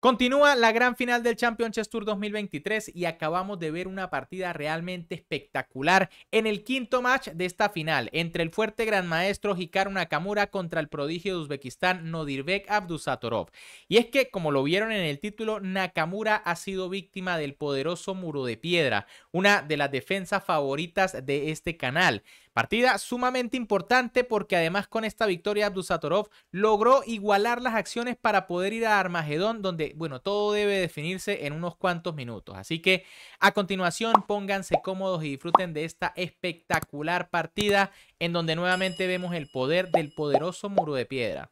Continúa la gran final del Champions Tour 2023 y acabamos de ver una partida realmente espectacular en el quinto match de esta final entre el fuerte gran maestro Hikaru Nakamura contra el prodigio de Uzbekistán Nodirbek Abdusatorov. Y es que, como lo vieron en el título, Nakamura ha sido víctima del poderoso muro de piedra, una de las defensas favoritas de este canal. Partida sumamente importante porque además con esta victoria Abdusatorov logró igualar las acciones para poder ir a Armagedón donde, bueno, todo debe definirse en unos cuantos minutos. Así que a continuación pónganse cómodos y disfruten de esta espectacular partida en donde nuevamente vemos el poder del poderoso muro de piedra.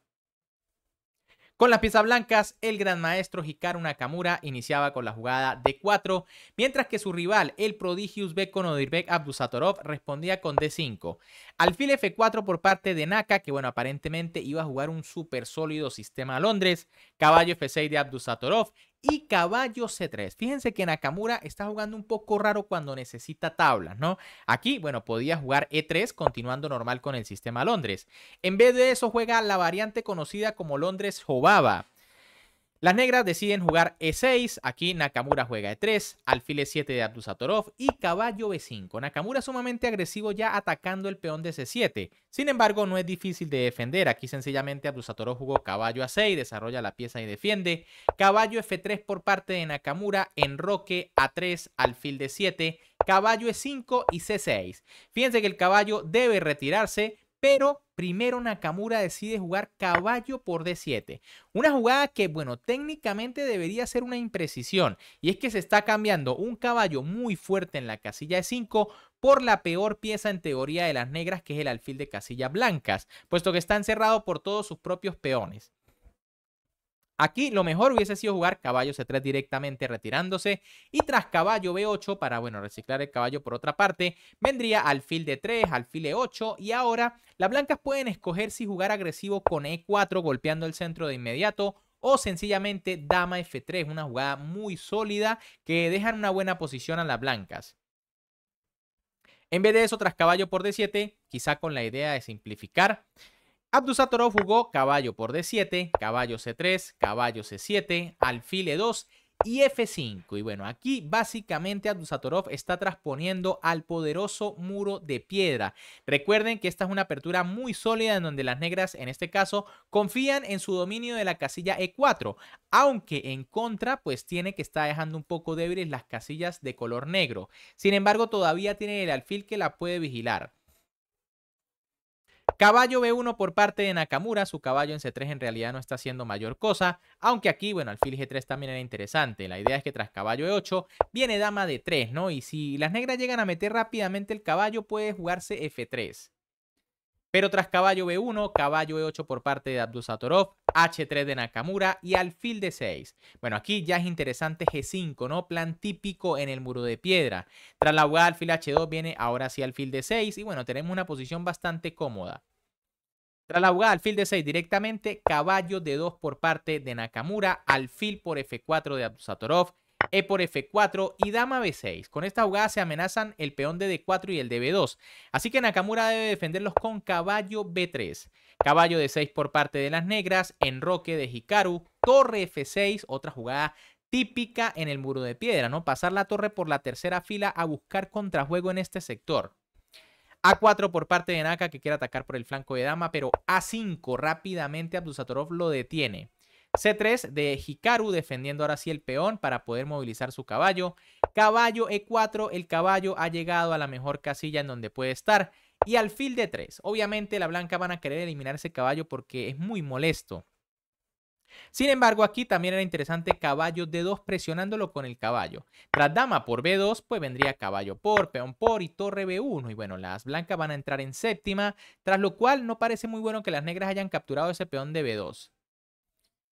Con las piezas blancas, el gran maestro Hikaru Nakamura iniciaba con la jugada d 4, mientras que su rival, el prodigius Beko Nodirbek Abdusatorov, respondía con D5. Alfil F4 por parte de Naka, que bueno, aparentemente iba a jugar un súper sólido sistema a Londres. Caballo F6 de Abdusatorov, y caballo C3. Fíjense que Nakamura está jugando un poco raro cuando necesita tablas, ¿no? Aquí, bueno, podía jugar E3 continuando normal con el sistema Londres. En vez de eso juega la variante conocida como Londres Jobaba. Las negras deciden jugar E6, aquí Nakamura juega E3, alfil E7 de Abdusatorov y caballo B5. E Nakamura sumamente agresivo ya atacando el peón de C7. Sin embargo, no es difícil de defender, aquí sencillamente Abdusatorov jugó caballo A6, desarrolla la pieza y defiende. Caballo F3 por parte de Nakamura, enroque A3, alfil D7, caballo E5 y C6. Fíjense que el caballo debe retirarse, pero primero Nakamura decide jugar caballo por D7. Una jugada que, bueno, técnicamente debería ser una imprecisión. Y es que se está cambiando un caballo muy fuerte en la casilla de 5 por la peor pieza en teoría de las negras, que es el alfil de casillas blancas, puesto que está encerrado por todos sus propios peones. Aquí lo mejor hubiese sido jugar caballo C3 directamente retirándose y tras caballo B8 para, bueno, reciclar el caballo por otra parte, vendría alfil D3, alfil E8 y ahora las blancas pueden escoger si jugar agresivo con E4 golpeando el centro de inmediato o sencillamente dama F3, una jugada muy sólida que deja una buena posición a las blancas. En vez de eso, tras caballo por D7, quizá con la idea de simplificar, Abdusatorov jugó caballo por d7, caballo c3, caballo c7, alfil e2 y f5. Y bueno, aquí básicamente Abdusatorov está transponiendo al poderoso muro de piedra. Recuerden que esta es una apertura muy sólida en donde las negras, en este caso, confían en su dominio de la casilla e4, aunque en contra pues tiene que estar dejando un poco débiles las casillas de color negro. Sin embargo, todavía tiene el alfil que la puede vigilar. Caballo B1 por parte de Nakamura, su caballo en C3 en realidad no está haciendo mayor cosa, aunque aquí, bueno, alfil G3 también era interesante. La idea es que tras caballo E8 viene dama D3, ¿no? Y si las negras llegan a meter rápidamente el caballo, puede jugarse F3. Pero tras caballo B1, caballo E8 por parte de Abdusatorov, H3 de Nakamura y alfil de 6 Bueno, aquí ya es interesante G5, ¿no? Plan típico en el muro de piedra. Tras la jugada alfil H2 viene ahora sí alfil de 6 y bueno, tenemos una posición bastante cómoda. Tras la jugada alfil de 6 directamente, caballo de 2 por parte de Nakamura, alfil por F4 de Abusatorov, E por F4 y dama B6. Con esta jugada se amenazan el peón de D4 y el de B2. Así que Nakamura debe defenderlos con caballo B3. Caballo de 6 por parte de las negras, enroque de Hikaru, torre F6, otra jugada típica en el muro de piedra, ¿no? Pasar la torre por la tercera fila a buscar contrajuego en este sector. A4 por parte de Naka que quiere atacar por el flanco de dama, pero A5 rápidamente Abdusatorov lo detiene. C3 de Hikaru defendiendo ahora sí el peón para poder movilizar su caballo. Caballo E4, el caballo ha llegado a la mejor casilla en donde puede estar. Y alfil D3. Obviamente la blanca van a querer eliminar ese caballo porque es muy molesto. Sin embargo, aquí también era interesante caballo D2 presionándolo con el caballo. Tras dama por B2, pues vendría caballo por, peón por y torre B1. Y bueno, las blancas van a entrar en séptima, tras lo cual no parece muy bueno que las negras hayan capturado ese peón de B2.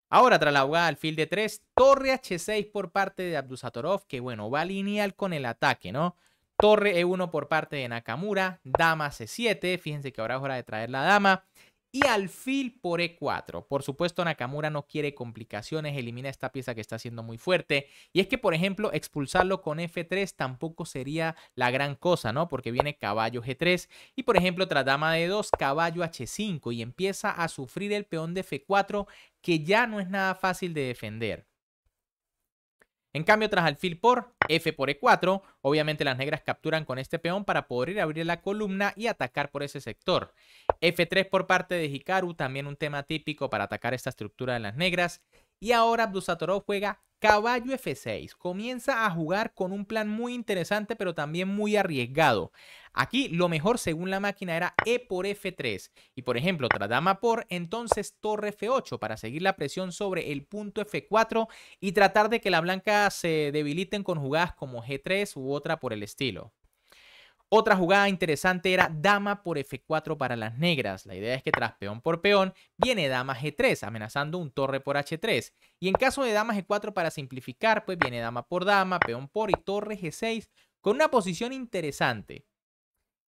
Ahora, tras la al alfil de 3, torre H6 por parte de Abdusatorov, que bueno, va lineal con el ataque, ¿no? Torre E1 por parte de Nakamura, dama C7, fíjense que ahora es hora de traer la dama y alfil por E4. Por supuesto, Nakamura no quiere complicaciones, elimina esta pieza que está siendo muy fuerte. Y es que, por ejemplo, expulsarlo con F3 tampoco sería la gran cosa, ¿no? Porque viene caballo G3 y, por ejemplo, tras dama de 2 caballo H5 y empieza a sufrir el peón de F4 que ya no es nada fácil de defender. En cambio, tras alfil por F por E4, obviamente las negras capturan con este peón para poder ir a abrir la columna y atacar por ese sector. F3 por parte de Hikaru, también un tema típico para atacar esta estructura de las negras. Y ahora Abdusatorov juega Caballo F6 comienza a jugar con un plan muy interesante pero también muy arriesgado. Aquí lo mejor según la máquina era E por F3 y por ejemplo tras dama por entonces torre F8 para seguir la presión sobre el punto F4 y tratar de que la blanca se debiliten con jugadas como G3 u otra por el estilo. Otra jugada interesante era dama por f4 para las negras. La idea es que tras peón por peón viene dama g3, amenazando un torre por h3. Y en caso de dama g4 para simplificar, pues viene dama por dama, peón por y torre g6, con una posición interesante.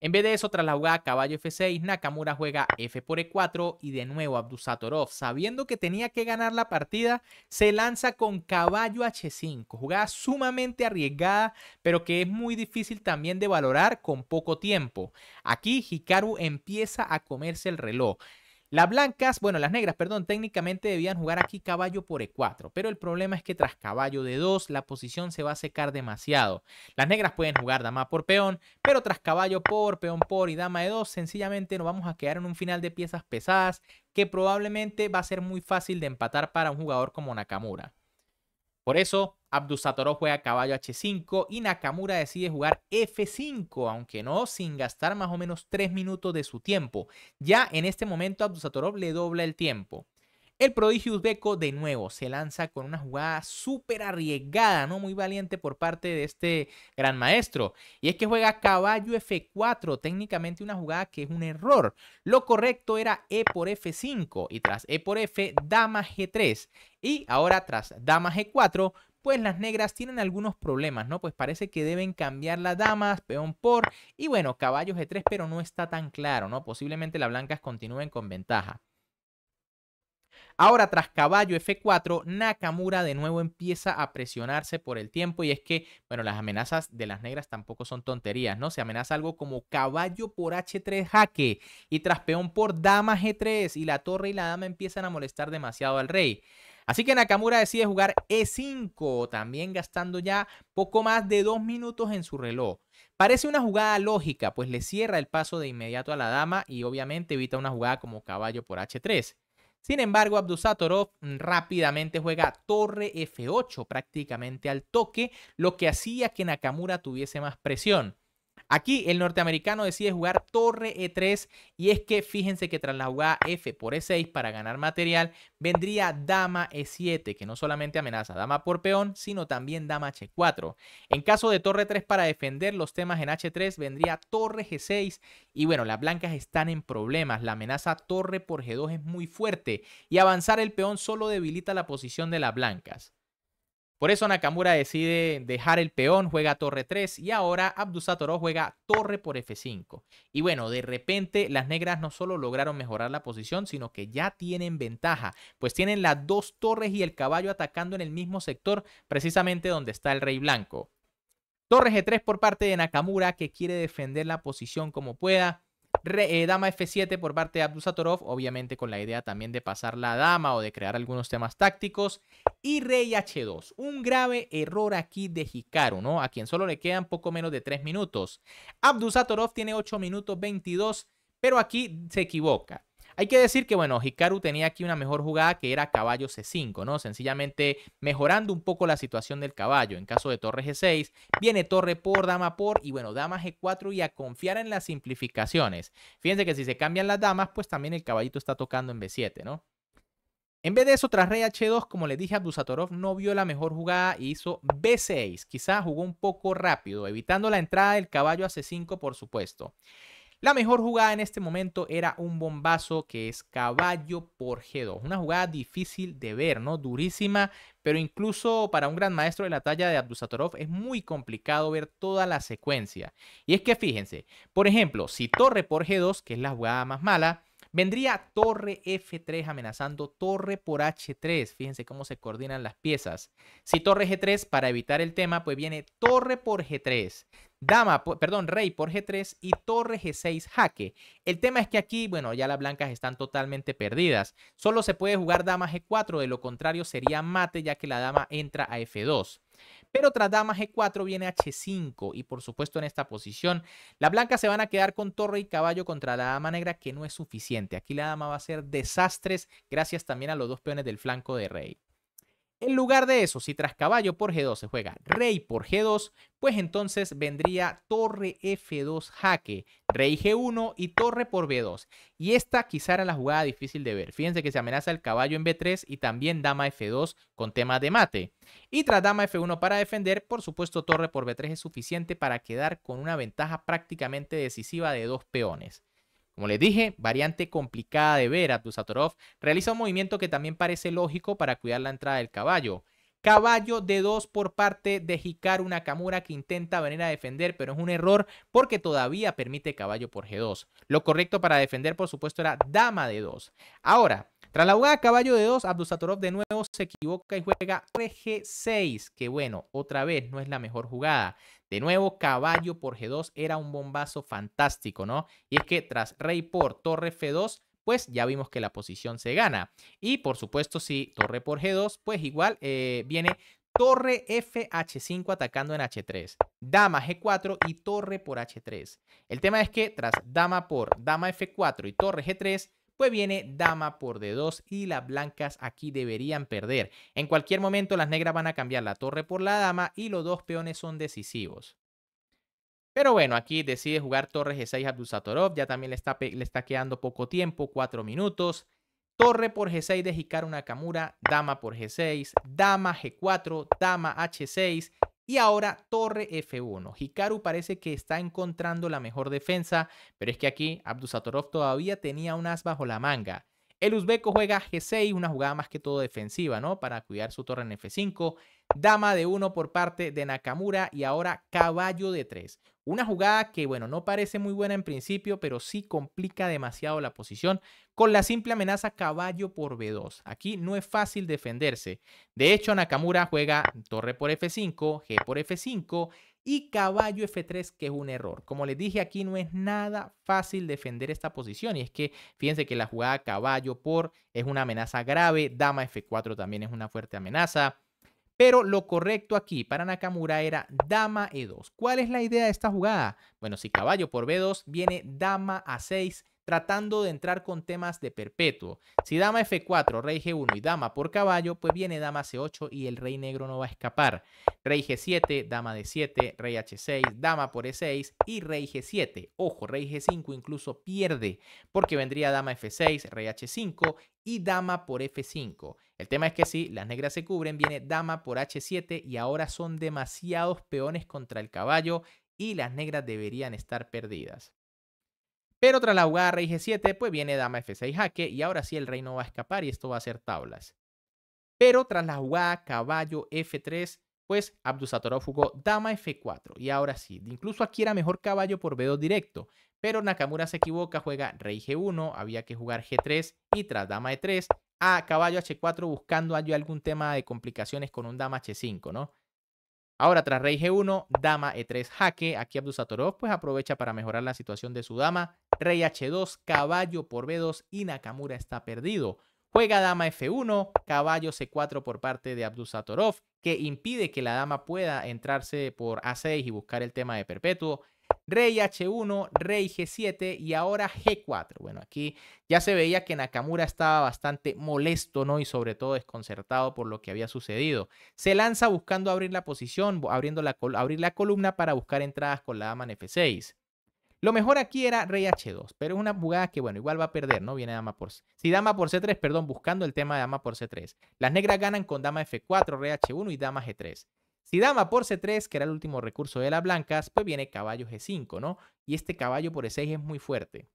En vez de eso, tras la jugada caballo F6, Nakamura juega F por E4 y de nuevo Abdusatorov, sabiendo que tenía que ganar la partida, se lanza con caballo H5, jugada sumamente arriesgada, pero que es muy difícil también de valorar con poco tiempo. Aquí Hikaru empieza a comerse el reloj. Las blancas, bueno, las negras, perdón, técnicamente debían jugar aquí caballo por E4, pero el problema es que tras caballo de 2 la posición se va a secar demasiado. Las negras pueden jugar dama por peón, pero tras caballo por, peón por y dama de 2, sencillamente nos vamos a quedar en un final de piezas pesadas que probablemente va a ser muy fácil de empatar para un jugador como Nakamura. Por eso, Abdusatorov juega caballo H5 y Nakamura decide jugar F5, aunque no sin gastar más o menos 3 minutos de su tiempo. Ya en este momento Abdusatorov le dobla el tiempo. El prodigio Uzbeko de nuevo se lanza con una jugada súper arriesgada, no muy valiente por parte de este gran maestro. Y es que juega caballo F4, técnicamente una jugada que es un error. Lo correcto era E por F5 y tras E por F, dama G3. Y ahora tras dama G4, pues las negras tienen algunos problemas, ¿no? Pues parece que deben cambiar las damas, peón por, y bueno, caballo g 3 pero no está tan claro, ¿no? Posiblemente las blancas continúen con ventaja. Ahora, tras caballo F4, Nakamura de nuevo empieza a presionarse por el tiempo y es que, bueno, las amenazas de las negras tampoco son tonterías, ¿no? Se amenaza algo como caballo por H3 jaque y tras peón por dama G3 y la torre y la dama empiezan a molestar demasiado al rey. Así que Nakamura decide jugar E5, también gastando ya poco más de dos minutos en su reloj. Parece una jugada lógica, pues le cierra el paso de inmediato a la dama y obviamente evita una jugada como caballo por H3. Sin embargo, Abdusatorov rápidamente juega torre F8 prácticamente al toque, lo que hacía que Nakamura tuviese más presión. Aquí el norteamericano decide jugar torre E3 y es que fíjense que tras la jugada F por E6 para ganar material vendría dama E7 que no solamente amenaza dama por peón sino también dama H4. En caso de torre 3 para defender los temas en H3 vendría torre G6 y bueno las blancas están en problemas. La amenaza torre por G2 es muy fuerte y avanzar el peón solo debilita la posición de las blancas. Por eso Nakamura decide dejar el peón, juega torre 3 y ahora Abdusatoro juega torre por F5. Y bueno, de repente las negras no solo lograron mejorar la posición, sino que ya tienen ventaja, pues tienen las dos torres y el caballo atacando en el mismo sector, precisamente donde está el rey blanco. Torre G3 por parte de Nakamura, que quiere defender la posición como pueda. Eh, dama F7 por parte de Abdusatorov, obviamente con la idea también de pasar la dama o de crear algunos temas tácticos. Y Rey H2, un grave error aquí de Hikaru, ¿no? A quien solo le quedan poco menos de 3 minutos. Abdusatorov tiene 8 minutos 22, pero aquí se equivoca. Hay que decir que, bueno, Hikaru tenía aquí una mejor jugada que era caballo C5, ¿no? Sencillamente mejorando un poco la situación del caballo. En caso de torre G6, viene torre por, dama por y, bueno, dama G4 y a confiar en las simplificaciones. Fíjense que si se cambian las damas, pues también el caballito está tocando en B7, ¿no? En vez de eso, tras rey H2, como les dije, Abdusatorov no vio la mejor jugada y e hizo B6. Quizá jugó un poco rápido, evitando la entrada del caballo a C5, por supuesto. La mejor jugada en este momento era un bombazo que es caballo por G2. Una jugada difícil de ver, ¿no? Durísima, pero incluso para un gran maestro de la talla de Abdusatorov es muy complicado ver toda la secuencia. Y es que fíjense, por ejemplo, si torre por G2, que es la jugada más mala, Vendría torre F3 amenazando torre por H3. Fíjense cómo se coordinan las piezas. Si torre G3 para evitar el tema, pues viene torre por G3 dama, perdón, rey por G3 y torre G6 jaque. El tema es que aquí, bueno, ya las blancas están totalmente perdidas. Solo se puede jugar dama G4, de lo contrario sería mate ya que la dama entra a F2. Pero tras dama G4 viene H5 y por supuesto en esta posición las blancas se van a quedar con torre y caballo contra la dama negra que no es suficiente. Aquí la dama va a ser desastres gracias también a los dos peones del flanco de rey. En lugar de eso, si tras caballo por G2 se juega rey por G2, pues entonces vendría torre F2 jaque, rey G1 y torre por B2. Y esta quizá era la jugada difícil de ver. Fíjense que se amenaza el caballo en B3 y también dama F2 con tema de mate. Y tras dama F1 para defender, por supuesto torre por B3 es suficiente para quedar con una ventaja prácticamente decisiva de dos peones. Como les dije, variante complicada de ver, Abdusatorov realiza un movimiento que también parece lógico para cuidar la entrada del caballo. Caballo de 2 por parte de Hikaru Nakamura que intenta venir a defender, pero es un error porque todavía permite caballo por G2. Lo correcto para defender, por supuesto, era dama de 2. Ahora, tras la jugada caballo de 2, Abdusatorov de nuevo se equivoca y juega g 6 que bueno, otra vez no es la mejor jugada. De nuevo, caballo por G2 era un bombazo fantástico, ¿no? Y es que tras rey por torre F2, pues ya vimos que la posición se gana. Y por supuesto, si torre por G2, pues igual eh, viene torre FH5 atacando en H3, dama G4 y torre por H3. El tema es que tras dama por dama F4 y torre G3, pues viene dama por D2 y las blancas aquí deberían perder. En cualquier momento las negras van a cambiar la torre por la dama y los dos peones son decisivos. Pero bueno, aquí decide jugar torre G6 Abdusatorov, ya también le está, le está quedando poco tiempo, 4 minutos. Torre por G6 de Hikaru Nakamura, dama por G6, dama G4, dama H6 y ahora torre F1. Hikaru parece que está encontrando la mejor defensa, pero es que aquí Abdusatorov todavía tenía un as bajo la manga. El uzbeco juega G6, una jugada más que todo defensiva, ¿no? Para cuidar su torre en F5. Dama de 1 por parte de Nakamura y ahora caballo de 3. Una jugada que, bueno, no parece muy buena en principio, pero sí complica demasiado la posición con la simple amenaza caballo por B2. Aquí no es fácil defenderse. De hecho, Nakamura juega torre por F5, G por F5 y caballo F3, que es un error. Como les dije, aquí no es nada fácil defender esta posición. Y es que fíjense que la jugada caballo por es una amenaza grave. Dama F4 también es una fuerte amenaza. Pero lo correcto aquí para Nakamura era dama e2. ¿Cuál es la idea de esta jugada? Bueno, si caballo por b2 viene dama a6 tratando de entrar con temas de perpetuo. Si dama f4, rey g1 y dama por caballo, pues viene dama c8 y el rey negro no va a escapar. Rey g7, dama d7, rey h6, dama por e6 y rey g7. Ojo, rey g5 incluso pierde porque vendría dama f6, rey h5 y dama por f5. El tema es que si las negras se cubren, viene dama por h7 y ahora son demasiados peones contra el caballo y las negras deberían estar perdidas. Pero tras la jugada rey G7, pues viene dama F6 jaque y ahora sí el rey no va a escapar y esto va a ser tablas. Pero tras la jugada caballo F3, pues Abdusatorov jugó dama F4 y ahora sí, incluso aquí era mejor caballo por B2 directo. Pero Nakamura se equivoca, juega rey G1, había que jugar G3 y tras dama E3 a caballo H4 buscando allí algún tema de complicaciones con un dama H5, ¿no? Ahora, tras rey G1, dama E3 jaque. Aquí Abdusatorov pues aprovecha para mejorar la situación de su dama. Rey H2, caballo por B2 y Nakamura está perdido. Juega dama F1, caballo C4 por parte de Abdusatorov, que impide que la dama pueda entrarse por A6 y buscar el tema de perpetuo. Rey H1, Rey G7 y ahora G4. Bueno, aquí ya se veía que Nakamura estaba bastante molesto, ¿no? Y sobre todo desconcertado por lo que había sucedido. Se lanza buscando abrir la posición, abriendo la, abrir la columna para buscar entradas con la dama en F6. Lo mejor aquí era rey h2, pero es una jugada que, bueno, igual va a perder, ¿no? Viene dama por... C3. Si dama por c3, perdón, buscando el tema de dama por c3. Las negras ganan con dama f4, rey h1 y dama g3. Si dama por C3, que era el último recurso de las blancas, pues viene caballo G5, ¿no? Y este caballo por E6 es muy fuerte.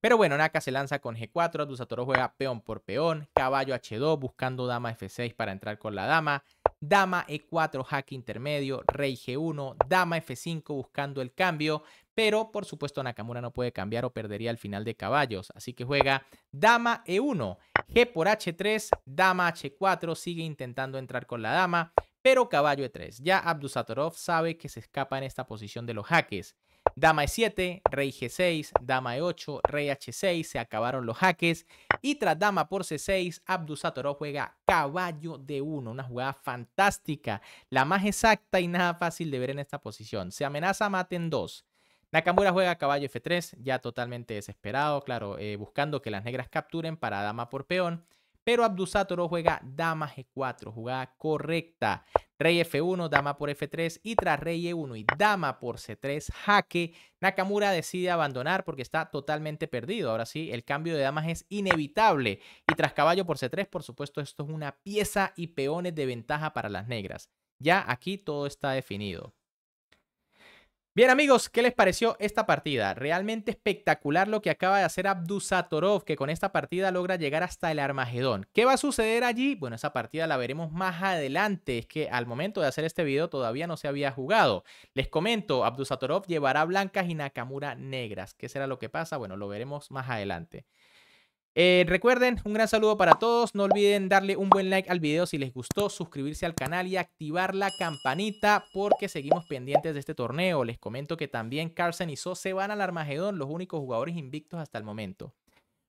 Pero bueno, Naka se lanza con G4, Dusatoro juega peón por peón, caballo H2 buscando dama F6 para entrar con la dama, dama E4 jaque intermedio, rey G1, dama F5 buscando el cambio, pero por supuesto Nakamura no puede cambiar o perdería el final de caballos, así que juega dama E1, G por H3, dama H4, sigue intentando entrar con la dama, pero caballo e3. Ya Abdusatorov sabe que se escapa en esta posición de los jaques. Dama e7, rey g6, dama e8, rey h6, se acabaron los jaques. Y tras dama por c6, Abdusatorov juega caballo de 1 una jugada fantástica, la más exacta y nada fácil de ver en esta posición. Se amenaza mate en 2. Nakamura juega caballo f3, ya totalmente desesperado, claro, eh, buscando que las negras capturen para dama por peón. Pero Abdusatoro juega dama G4, jugada correcta. Rey F1, dama por F3 y tras rey E1 y dama por C3, jaque. Nakamura decide abandonar porque está totalmente perdido. Ahora sí, el cambio de damas es inevitable. Y tras caballo por C3, por supuesto, esto es una pieza y peones de ventaja para las negras. Ya aquí todo está definido. Bien amigos, ¿qué les pareció esta partida? Realmente espectacular lo que acaba de hacer Abdusatorov, que con esta partida logra llegar hasta el Armagedón. ¿Qué va a suceder allí? Bueno, esa partida la veremos más adelante, es que al momento de hacer este video todavía no se había jugado. Les comento, Abdusatorov llevará blancas y Nakamura negras. ¿Qué será lo que pasa? Bueno, lo veremos más adelante. Eh, recuerden, un gran saludo para todos. No olviden darle un buen like al video si les gustó, suscribirse al canal y activar la campanita porque seguimos pendientes de este torneo. Les comento que también Carson y So se van al Armagedón, los únicos jugadores invictos hasta el momento.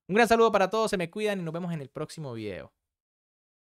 Un gran saludo para todos, se me cuidan y nos vemos en el próximo video.